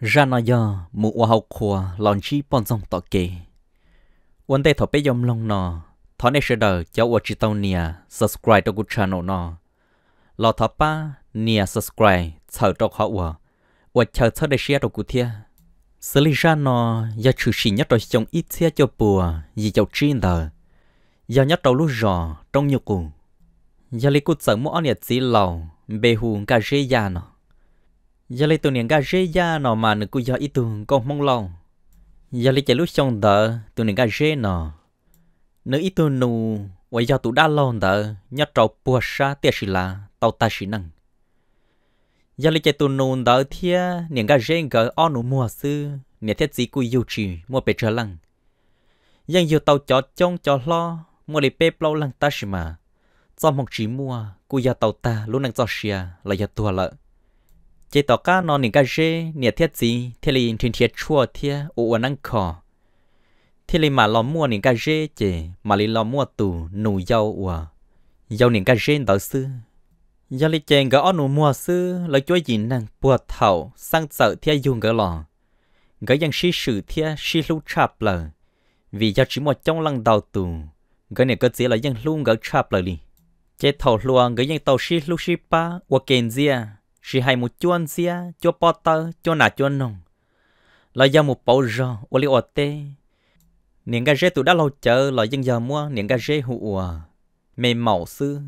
ra nó do mụ học khua lòn chi bọn dòng tọ kề. Quân tê thọ bế yom long no thọ nè sơ đờ cháu ở chi tàu nia subscribe cho cụ channel no. Lò thọ ba nia subscribe chờ cho khó ua, ua chờ thọ để share cho cụ thia. Sự lý ra nọ, do chủ sĩ nhất rồi chồng ít thia cho bùa, dì cháu chi đờ. Do nhất đầu lúc rõ, trong nhiều cụ. Do lý cụ sợ mũ ơn nhật dì lầu, bề hù ngà rê già no giờ lấy tụi niệm gà rê ya nó mà nó cứ giờ ít tụi con mong lòng giờ lấy chạy lúc xong đó tụi niệm gà rê nó nó ít tụi nụ quay giờ tụi đã lòng đó nhớ trâu bùa sa tiệt sĩ là tàu ta sĩ năng giờ lấy chạy tụi nụ đó thì niệm gà rê gỡ o nụ mùa sư niệm thiết gì cứ yêu trì mua bể trở lăng nhưng giờ tàu chó trông chó lo mua để bếp lâu lăng ta sĩ mà cho một chỉ mua cứ giờ tàu ta luôn năng cho xia là giờ tua lợi chỉ tỏ cá nó những cái gì nhà thiết gì thế liền trên thiết chua thiết u năng khó thế liền mà lo mua những cái gì chỉ mà liền lo mua tù nụ dâu ua dâu những cái gì đó xưa giờ li chèn gỡ nụ mua sư là chúa gì năng bùa thầu sang sợ thia dùng gỡ lò gỡ dân sĩ sử thia sĩ lưu chạp lờ vì do chỉ một trong lăng đầu tù gỡ này có chỉ là dân luôn gỡ chạp lờ li chế thầu luôn gỡ dân tàu sĩ lưu sĩ ba hoặc kèn zia chỉ hay một chuôn xia chua bò tơ chua nà chua nồng là giờ một bầu rò ô li ô tê niệm cái rễ tụ đã lâu chờ là dân giờ mua niệm cái rễ hụ mê mẫu sư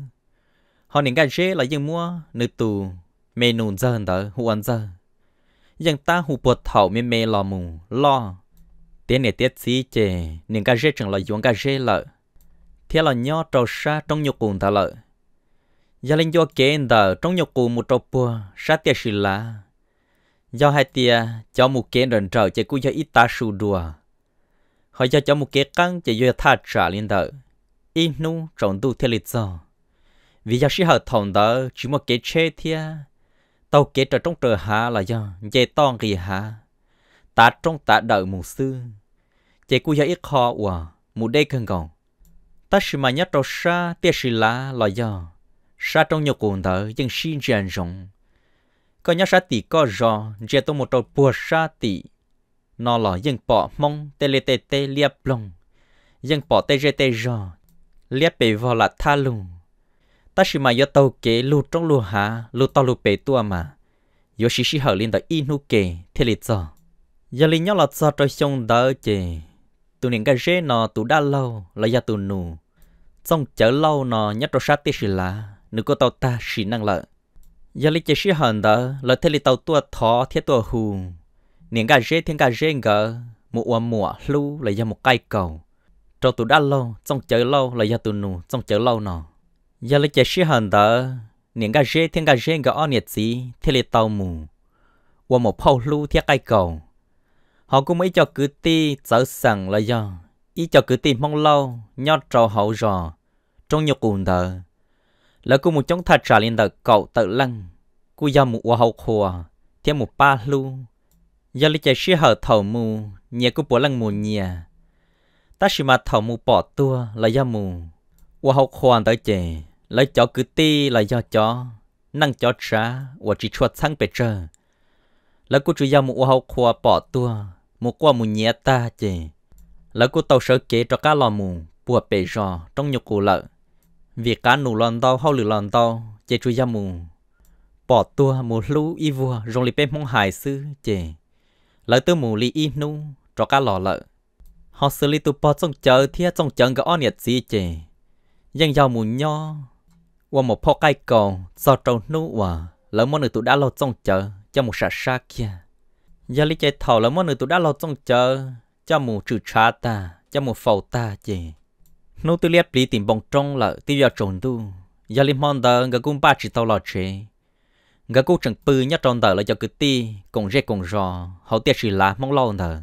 họ niệm cái rễ là dân mua nữ tù mê nùn giờ đỡ hụ ăn giờ dân ta hụ bột thảo mê mê lò mù lo tiếng này tiết xí chè niệm cái rễ chẳng là dùng cái rễ lợ thế là nho trầu sa trong nhục cùng ta lợi giờ lên do kiện đờ trong nhục cụ một trâu bùa sát tiệt xì là do hai tia cho một kiện đần trở chạy cú do ít ta sù đùa họ do cho một kiện căng chạy do tha trả lên đờ ít nu trọng tu theo lịch giờ vì do sĩ hợp thòng đờ chỉ một cái chê thia tàu kế trở trong trời hạ là do dây to gì hạ ta trong ta đợi mù sư chạy cú do ít kho ủa mù đây cần gòn ta xì mà nhát trâu xa tiệt xì là là do sa trong nhiều cuộc thở nhưng xin rèn rộng có nhớ sa tỷ có rõ giờ tôi một trâu bùa sa tỷ nó là dân bỏ mong tê lê tê tê liệp lòng dân bỏ tê rê tê rõ liệp bề vào là tha lùng ta chỉ mà do tàu kế lù trong lù hà lù tàu lù bề tua mà yo xí xí hở lên tới in hú kề thế lì cho giờ lì nhớ là cho trôi sông đỡ chề tụi nên cái rê nó tụi đã lâu là gia tụi nụ trong chở lâu nó nhớ trôi sát tê xì lá nếu có tàu ta xì năng lợi giờ lịch sử hàn hận đó là thế là tàu tua thọ thiết tua hù niệm cả dê thiên cả dê ngờ một uom mùa lưu là do một cây cầu trâu tụ đã lâu trong chờ lâu là do tụ nụ trong chờ lâu nọ giờ lịch sử hàn hận đó niệm cả dê thiên cả dê ngờ on nhiệt gì thế lịch tàu mù uom một phao lưu thiết cây cầu họ cũng mới cho cử ti trở sẵn là do ý cho cử ti mong lâu nhót trâu hậu rò trong nhục cuồng đời lỡ cô một chống thật trả lên tờ cậu tự lăng cô giờ một quả hậu khua theo một ba lưu giờ lấy chạy xe hở thầu mù nhẹ cô bỏ lăng mù nhẹ ta chỉ mà thầu mù bỏ tua là do mù quả hậu khua tới chè lấy chó cứ ti là do chó năng chó trả và chỉ chuột sang bề trời lỡ cô chủ giờ một hoa hậu khua bỏ tua một qua mù nhẹ ta chè lỡ cô tàu sợ kế cho cá lò mù bùa bề rò trong nhục cụ lợn việc cá nụ lòn tàu hao lử lòn tàu chế chú gia mù bỏ tua mù lú y vua rong li bếp mong hải sư chế lợi tư mù li y nu cho cá lò lợ họ xử lý tụ bỏ trong chờ thia trong chờ cái on nhiệt gì chế dân giàu mù nho qua một phò cay cầu do trâu nu quả lỡ món nữ tụ đá lo trong chờ cho một sạch sa kia giờ lý chế thầu lỡ món nữ tụ đá lo trong chờ cho mù trừ cha ta cho mù phầu ta chế nô tư liệt bị tìm bóng trong là tiêu giờ trốn tu giờ liên mòn tờ ngã cũng ba chỉ tàu lọt chế ngã cũng chẳng bự nhất tròn tờ là cho cứ ti còn rét còn rò hậu tiệt chỉ là mong lo tờ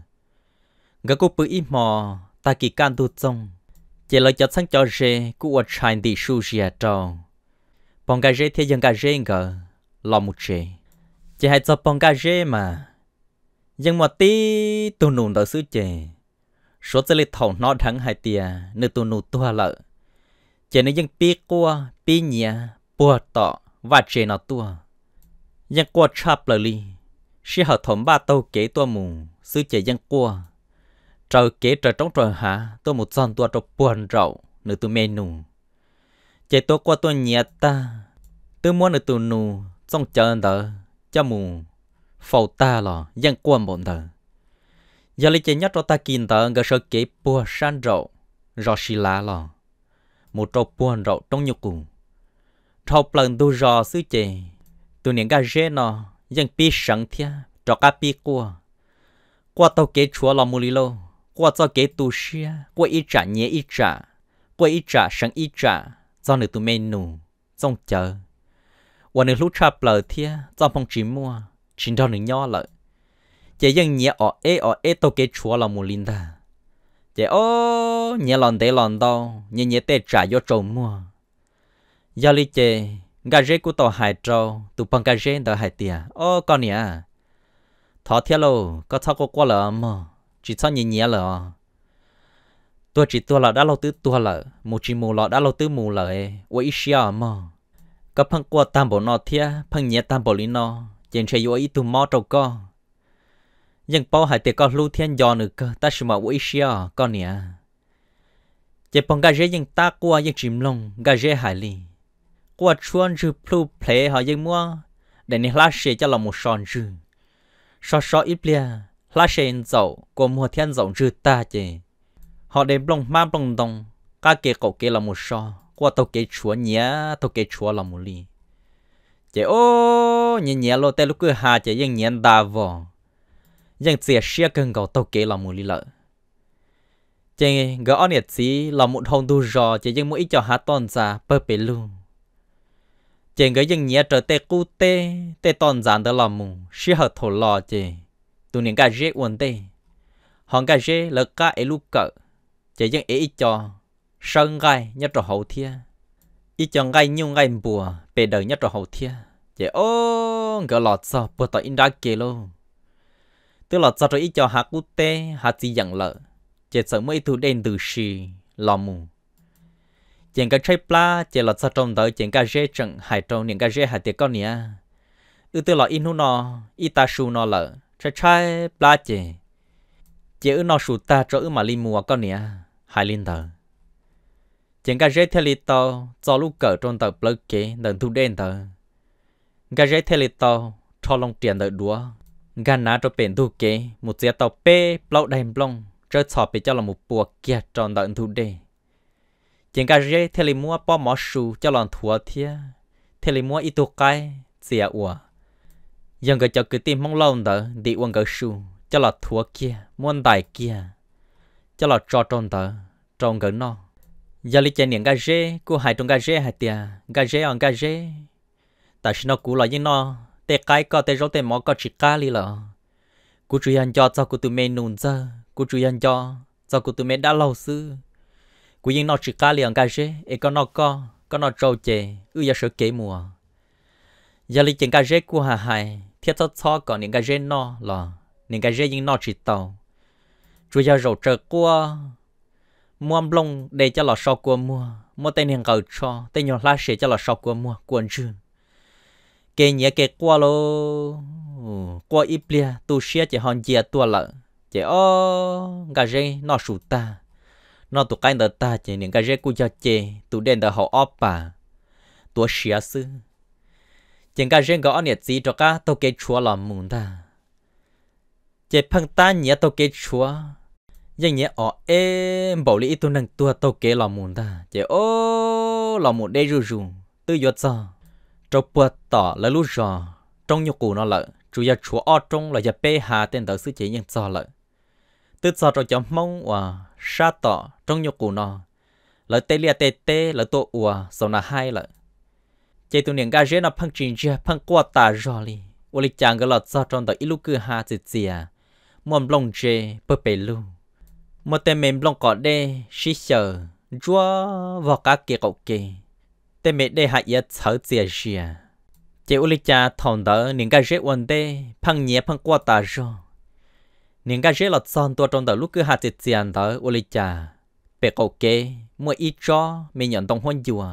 ngã cũng bự ít mò ta kỳ can tu trong chỉ là cho sáng cho rê cũng ở trái đi su rìa tròn bóng cái rê thì dân cái rê ngờ lo một chế chỉ hay cho bóng cái rê mà nhưng mà tí tu nụ tờ sứ chế số tê lê thầu nó thắng hai tia nửa tu nụ tua lợ chỉ nên dân pi qua pi nhà bùa tọ và chế nó tua dân qua chạp lợ li si hợp thổm ba tàu kế tua mù sư chế dân qua trời kế trời trống trời hạ tôi một giòn tua trong buồn rậu nửa tu mê nù chế tua qua tua nhà ta tôi muốn nửa tu nụ trong chờ đợi cho mù phầu ta lò dân qua một đời giờ lấy chế nhất cho ta kín tờ ngờ sợ kế bùa san rậu rò xì lá lò một trâu bùa rậu trong nhục cùng trâu lần tu rò sư chế tu niệm gà rê nọ dân pi sẵn thia trò cá pi cua qua tàu kế chúa lò mù lì lô qua cho kế tu xia qua ít trả nhé ít trả qua ít trả sẵn ít trả cho nữ tu mê nù trong chờ qua nữ lúc trà plờ thia do phong chỉ mua chỉ cho nữ nho lợi chỉ dân nhà ở ế ở ế tôi cái chúa là một linh ta chỉ ô nhẹ lòn để lòn đâu nhà nhà tê trả vô trộm mua giờ lý chỉ gà rê của tàu hải trâu tụ bằng gà rê tàu hải tiề ô con nhà, thọ thiết lâu, có thọ có qua lợ mà chỉ thọ nhẹ nhẹ lợ tôi chỉ tôi là đã lâu tứ tôi là một chỉ mù lọ đã lâu tứ mù lợ ấy ít xia mà có phăng qua tam bộ nọ thiết phăng nhẹ tam bộ linh nọ trên xe vô ý tụ mò trâu con nhưng bao hải tiệc có lưu thiên giòn nữa cơ ta sẽ mà uy xia con nè chỉ bằng gà rễ nhưng ta qua nhưng chìm lông gà rễ hải li qua chuan chữ plu ple họ nhưng mua để nên lá xe cho lòng một son chữ so so ít lia lá xe dậu của mùa thiên dậu chữ ta chỉ họ để blong ma blong dong cá kê cậu kê là một so qua tàu kê chúa nhé tàu kê chúa là một li chỉ ô nhẹ nhẹ lo tê lúc cứ hà chỉ nhưng nhẹ đa vò ยังเสียเชียกันก็ตกเกลอมูลีละเจงก็อันเนี่ยสีลอมุทองดูรอจะยังมุ่ยจ่อหาตอนซาเปิดเปลูเจงก็ยังเนี้ยเจอเตกูเตเตตอนจานเดลอมูเชียหัดถลอเจตัวเนี่ยก็เรียกวันเตหองก็เรียกแล้วก็ไอ้ลูกเก๋จะยังเอ้ยจ่อ sơn gai nhất trò hậu thia ít chọn gai nhung gai bùa bề đời nhất trò hậu thia chỉ ô ngỡ lọt sao bùa tỏ in đá kê luôn tức là cho rồi cho hạ cụ tê hạ chỉ dặn lợ chỉ sợ mấy thứ đen từ xì lò mù chèn cái trái pla chỉ là cho trong tới chèn cái rễ trận hải trong những cái rễ hải tiệt con nhỉ ư tức là in hú nó ít ta sù nó lợ trái trái pla chỉ chỉ ư nó sù ta cho ư mà li mùa con nhỉ hải linh thờ chèn cái rễ theo li to cho lúc cỡ trong tờ plug kế đừng thu đen tờ cái rễ theo li to cho lòng tiền đợi đúa gần na cho bên du kế một chiếc tàu pe plau đầy plong cho sọ bị cho là một bùa kia tròn đợn thu đề chuyện cái gì thế li mua bỏ mỏ sù cho lòng thua thia thế li mua ít tu cái xìa à ủa dân cái cho cứ tìm mong lâu đó đi uống cái sù cho là thua kia muốn đại kia cho là cho tròn đó tròn gần nó giờ li chơi những cái gì cô hai trong cái gì hai tia cái gì ăn cái gì tại sao nó cũ là như nó tê cái có tê rốt tê mỏ có chỉ cá li lợ cú chú yên cho cho cú tụi mẹ nôn ra cú chú yên cho cho cú tụi mẹ đã lâu sư, cú yên nó chỉ cá liền cái gì ấy có nó có có nó trâu chè ư giờ sợ kế mùa giờ li chèn cái gì của hà hải thiết cho cho có những cái gì nó là những cái gì yên nó chỉ tàu chú giờ rầu chờ cua mua lông để cho lọ sau cua mua mua tên hàng cầu cho tên nhỏ lá sẽ cho lọ sau cua mua quần chương kê nhẹ kê qua lô ừ, qua ít bia tu xia chỉ hòn dìa tua lợ chỉ ô gà rê nó sụt ta nó tụ cái đờ ta chỉ những gà rê cu cho chê tụ đen đờ họ óp bà tụ xia sư chỉ gà rê gõ nhiệt gì cho cá tàu kê chúa làm mùn ta chỉ phăng ta nhẹ tàu kê chúa nhưng nhẹ ở em bảo lý tụ nâng tua tàu kê làm mùn ta chỉ ô làm mùn đây rù rù tư giọt sao cho bữa tỏ là lúc giờ trong nhu cụ nó lợi chủ yếu chúa ở trong là giờ bê hà tên đầu sư chỉ nhân cho lợi từ giờ cho chấm mong và sa tỏ trong nhu cụ nó là tê lia tê tê là tổ ủa sau là hai lợi chế tu niệm ga rẽ nó phăng trình chưa phăng qua ta rồi li ô li chàng cái lọt do trong tờ ít lúc cứ hà chỉ chia mồm lông chê bơ bể lu một tên mềm lông cọ đê xí sờ chúa vào các kia cậu kia tê mẹ đê hạ yết sở dìa dìa. Chế ủ lý cha thòng đỡ nên gà rễ ổn đê, phăng nhẹ phăng qua tà rô. Nên gà rễ lọt son tua trong đỡ lúc cứ hạ dìa dìa đỡ ủ lý cha. Bệ cầu kê, mua ít cho, mẹ nhận tông hôn dùa.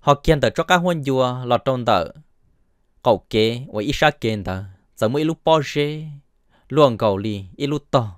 Họ kiên đỡ cho cá hôn dùa là trong đỡ. Cầu kê, ủa ít xa kên đỡ, giờ mua ít lúc bó rê. Luồng cầu lì, ít lúc tỏ.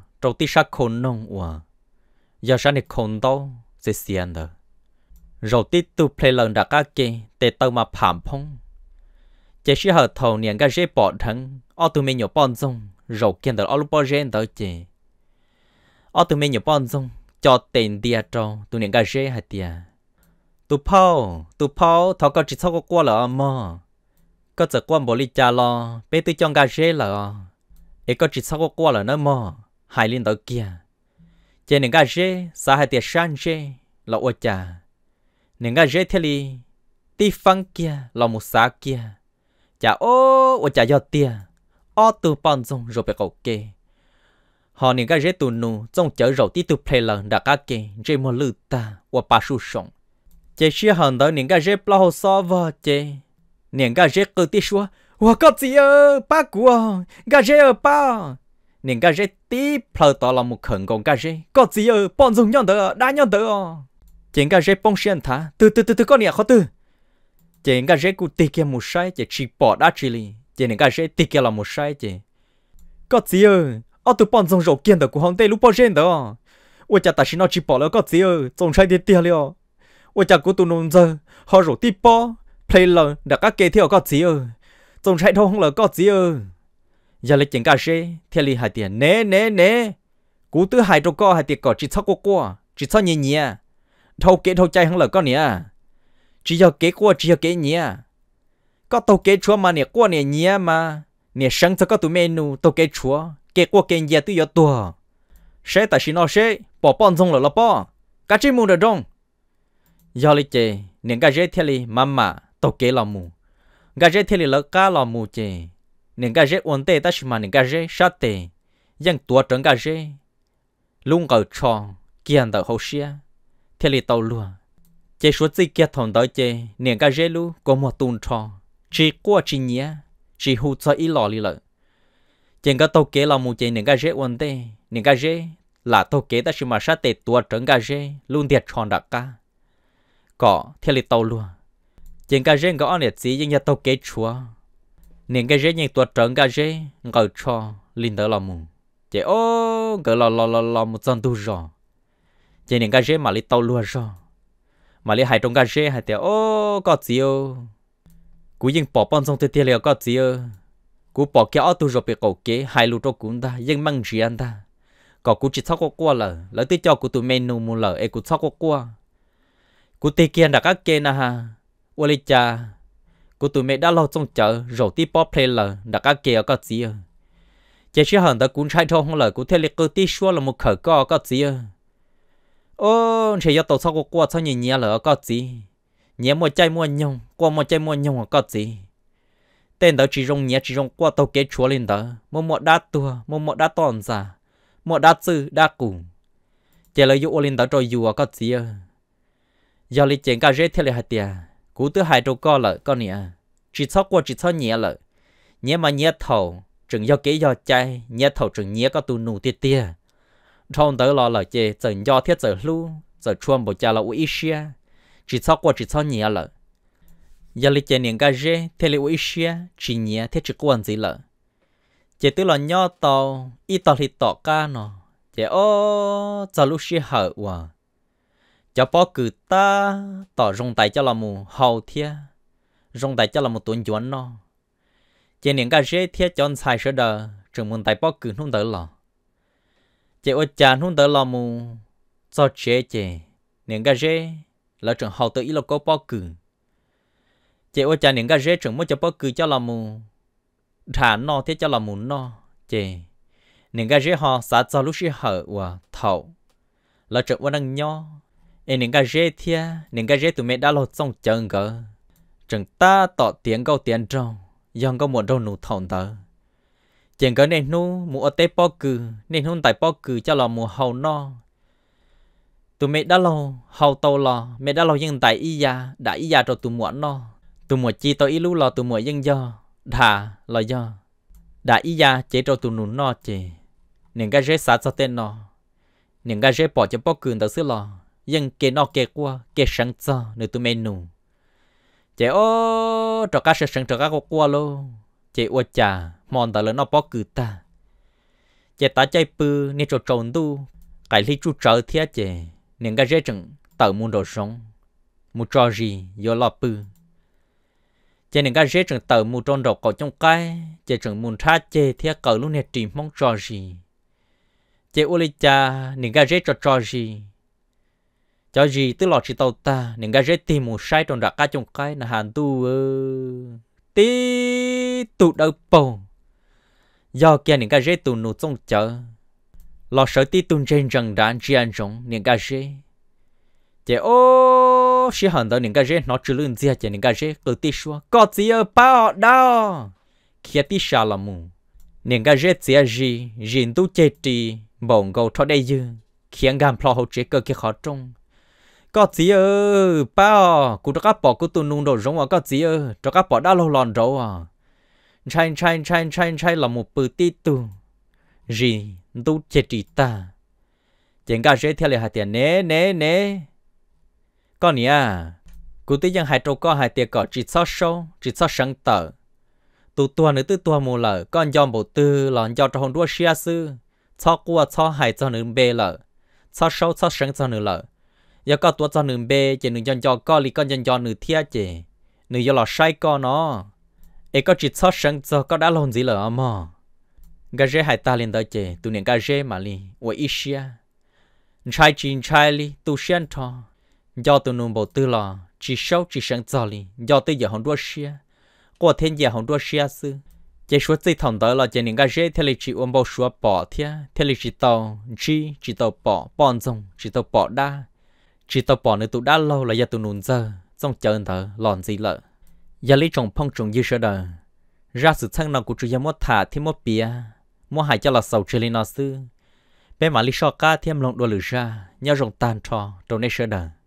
trâu tí sát khôn nông ua, giờ sáng này khôn to sẽ xiên đó rồi tí tu play lần đã cá kê tê tàu mà phàm phong chỉ sĩ hợp thầu niệm cái dễ bỏ thắng ở tụi mình nhiều bọn dung rồi kiên đó ở lúc bỏ dễ đó chị ở tụi mình nhiều bọn dung cho tiền tiền trâu, tụi niệm cái dễ hay tiền tụi phao tụi phao thầu có chỉ sau có qua là mà có chỉ qua bỏ lý cha lo bé tư trong cái dễ là ấy có chỉ sau có qua là nó mà hai linh tàu kia chế những cái rễ sa hai tiệt san rễ là ô cha, những cái rễ thế li ti phăng kia là một sa kia cha ô ô cha do tia ô tu bọn dùng rồi bị cầu kê họ những cái rễ tu nụ trong chợ rồi tí tu play lần đã cá kê rễ mua lư ta và bà su sống chế xia hận tới những cái rễ plau sa vợ chế những cái rễ cứ tí xua 我个子哟，八股哦，个只有八，nên cái gì tí phờ tỏ là một khẩn còn cái gì có gì ở bọn dùng nhau đó đa nhau đó chỉ cái gì bông xiên thả từ từ từ từ con nhà khó từ chỉ cái gì cụ tì kia một sai chỉ chỉ bỏ đã chỉ li chỉ nên cái gì tì kia là một sai chỉ có gì ở ở từ bọn dùng rồi kiện đó của không tây lúc bao giờ đó ôi cha ta chỉ nói chỉ bỏ là có gì ở trông sai đi tiền liệu ôi cha tụi nông dân họ rồi tí bỏ play lần đã các kế theo có gì ở trông sai đâu không là có gì ở giờ lấy chỉnh cả xe thì lấy hai tiền nè nè nè cú tứ hai trâu co hai tiền cỏ chỉ sáu cô cô chỉ sáu nhẹ nhẹ à? thâu kế thâu chay hắn lỡ con nè à? chỉ giờ kế qua chỉ giờ kế nhẹ à? có tàu kế chúa mà nè qua nè nhẹ mà nè sáng cho có tụi mẹ nu tàu kế chúa kế qua kế nhẹ tụi giờ tua xe tại xin nó xe bỏ bọn rong lỡ lỡ bỏ cá chim mù được rong giờ lấy chè nè cá rết thì lấy mama tàu kế lò mù cá rết thì lấy lỡ cá lò mù chè nên cái rễ ổn tệ ta chỉ mà nên cái rễ sát tệ dân tua trấn cái rễ luôn cầu trò kiên tờ hậu xia thế li tàu lùa chỉ số gì kết thằng tới chỉ nên cái rễ lu có một tuần trò chỉ qua chỉ nhía chỉ hỗ trợ ít lò li lợ trên cái tàu kế là một chế nên cái rễ ổn tệ nên cái rễ là tàu kế ta chỉ mà sát tệ tua trấn cái rễ luôn tiệt tròn đặc ca có thế li tàu lùa chỉ cái rễ có anh ấy chỉ những nhà tàu kế chúa nên cái gì nhìn tuột trơn cái gì ngồi cho linh tới lòng mùng chị ô gỡ lò lò lò lò một trận tu rồi chị nên cái gì mà lấy tàu luôn rồi mà lấy hai trong cái gì hai tiểu ô có gì ô cú yên bỏ bom xong tiền liệu có gì ô cú bỏ kia ô tu rồi bị cầu kế hai lũ cho cũng ta yên mang gì anh ta có cú chỉ thóc có qua lờ lấy tới cho cú tụi menu mua lờ e cú thóc có qua cú tê kia đã các kia na ha ô lấy cha cô tụi mẹ đã lo trông chờ rồi tí pop lờ đã cá kia có gì à chỉ chỉ hẳn ta cuốn trai thôi không lời cũng thế liệt cơ ti xua là một khởi co có gì à ô chỉ cho tàu sau của qua sau nhìn nhẹ là có gì nhẹ một chai mua nhung qua một chai mua nhung có gì tên đó chỉ rong nhẹ chỉ rong qua tàu kế chúa lên đó một một đá tua một một đá toàn giả một đá sư đá cùng chỉ là dụ lên đó rồi dụ à, có gì à giờ lịch chuyển cả rễ theo là hạt tiền cú thứ hai trâu co lợi con nè chỉ sót qua chỉ sót nhẹ lợi nhẹ mà nhẹ thầu chừng do kế do chay nhẹ thầu chừng nhẹ có tu nụ tiết tia trong tới lo lợi chê chừng do thiết giờ lu giờ chuông bộ cha là u isia chỉ sót qua chỉ sót nhẹ lợi giờ lịch chê niệm cái rê thế là u isia chỉ nhẹ thiết chỉ quan gì lợi chỉ tức là nho tàu ít tàu thì tàu ca nó chỉ ô giờ lu si hở quá cho bỏ cử ta tỏ rong tay cho là mù hầu thia rong tay cho là một tuần chuẩn nó chỉ những cái dễ thia chọn sai sửa đờ trường môn tay bỏ cử không đỡ lò chỉ ở cha không đỡ lò mù cho chế chế những cái dễ là trường hầu tự ý là có bỏ cử chỉ ở cha những cái dễ trường muốn cho bỏ cử cho là mù thả nó thế cho là mù nó chế những cái dễ họ xã cho lúc sĩ hở và thầu là trường ở đang nhau em nên cái dễ thia nên cái dễ tụi mẹ đã lột xong chân cơ chẳng ta tỏ tiếng câu tiền trong dòng câu muộn đâu nụ thòng tờ chẳng có nên nu mua tê po cừ nên hôn tại po cừ cho lo mùa hầu no tụi mẹ đã lò hầu tàu lo mẹ đã lò nhưng tại y già đã y già rồi tụi muộn no tụi muộn chi tao y lú lo tụi muộn dân do thà lo do đã y già chế rồi tụi nụ no chế nên cái dễ sát cho tên no nên cái dễ bỏ cho po cừ tao xưa lò dân kê nó kê qua kê sáng cho nơi tu mình nụ chế ô trò cá sẽ sáng trò cá có qua lô chế ô chà mòn ta lỡ nó bó cử ta chế ta chạy bư nên trò trồn tu cái lý chú trở thế chế nên cái dễ chừng tờ muốn đồ sống muốn trò gì do lo bư chế nên cái dễ chừng tờ muốn tròn đầu cỏ trong cái chế chừng muốn tha chế thế cờ lúc này chỉ mong trò gì chế ô lý cha nên cái dễ trò trò gì cho gì tức lọt chỉ tàu ta nên cái rết tìm một sai trong đặc ca trong cái là hàn tu tí tụ đâu bồng do kia những cái rết tụ nụ trong chợ lọt sợ tí tụ trên rừng đạn chỉ ăn rong những cái rết chế ô xí hàn tới những cái rết nó chỉ lưng dìa chế những cái rết cứ tí xua có gì ở bao đó kia tí xa là mù những cái rết dìa gì dìn tu chê trì bổng gầu cho đây dư khiến gam plo hậu chế cơ kia khó trông có gì ơ bao cụ cho các bỏ cụ tu nung đồ rong à có gì ơ cho các bỏ đã lâu lòn đâu à chay chay chay chay chay là một bữa à, tí tu gì tu chết đi ta chuyện cả sẽ theo lời hai tiền nè nè nè con nhỉ à cụ tí dân hai trâu có hai tiền cỏ chỉ sáu sáu, chỉ sáu sáng tờ tụ tua nữa tụ tua mù lợ con dòm bộ tư lòn dò cho hồn đua xia sư cho qua cho hai cho nữ bê lợ cho sâu cho sáng cho nữ lợ giờ có tua cho nương bê chỉ nương dần dò có lý con dần dò nương thia chỉ nương giờ là sai con nó ấy có chỉ cho sáng cho có đã làm gì lỡ mà gà rê hai ta lên tới chỉ tụi nương gà rê mà li ủa ít xia trai chỉ trai li tụi xuyên thọ do tụi nương bộ tư là chỉ sâu chỉ sáng cho li do tới giờ không đua xia có thiên giờ không đua xia sư chỉ số chỉ thằng tới là chỉ những cái dễ thế là chỉ uống bao số bỏ thế thế là chỉ tàu chỉ chỉ tàu bỏ bọn rồng chỉ tàu bỏ đa chỉ tao bỏ nơi tụ đã lâu là giờ tụ nôn giờ trong chờ thở lòn gì lợ giờ lấy chồng phong trồng dư sơ đời ra sự thân nào của chú gia mốt thả thêm mốt bia mất hại cho là sầu chơi lên nó sư bé mà lý so ca thêm lòng đua lửa ra nhau rồng tàn trò trong nay sơ đời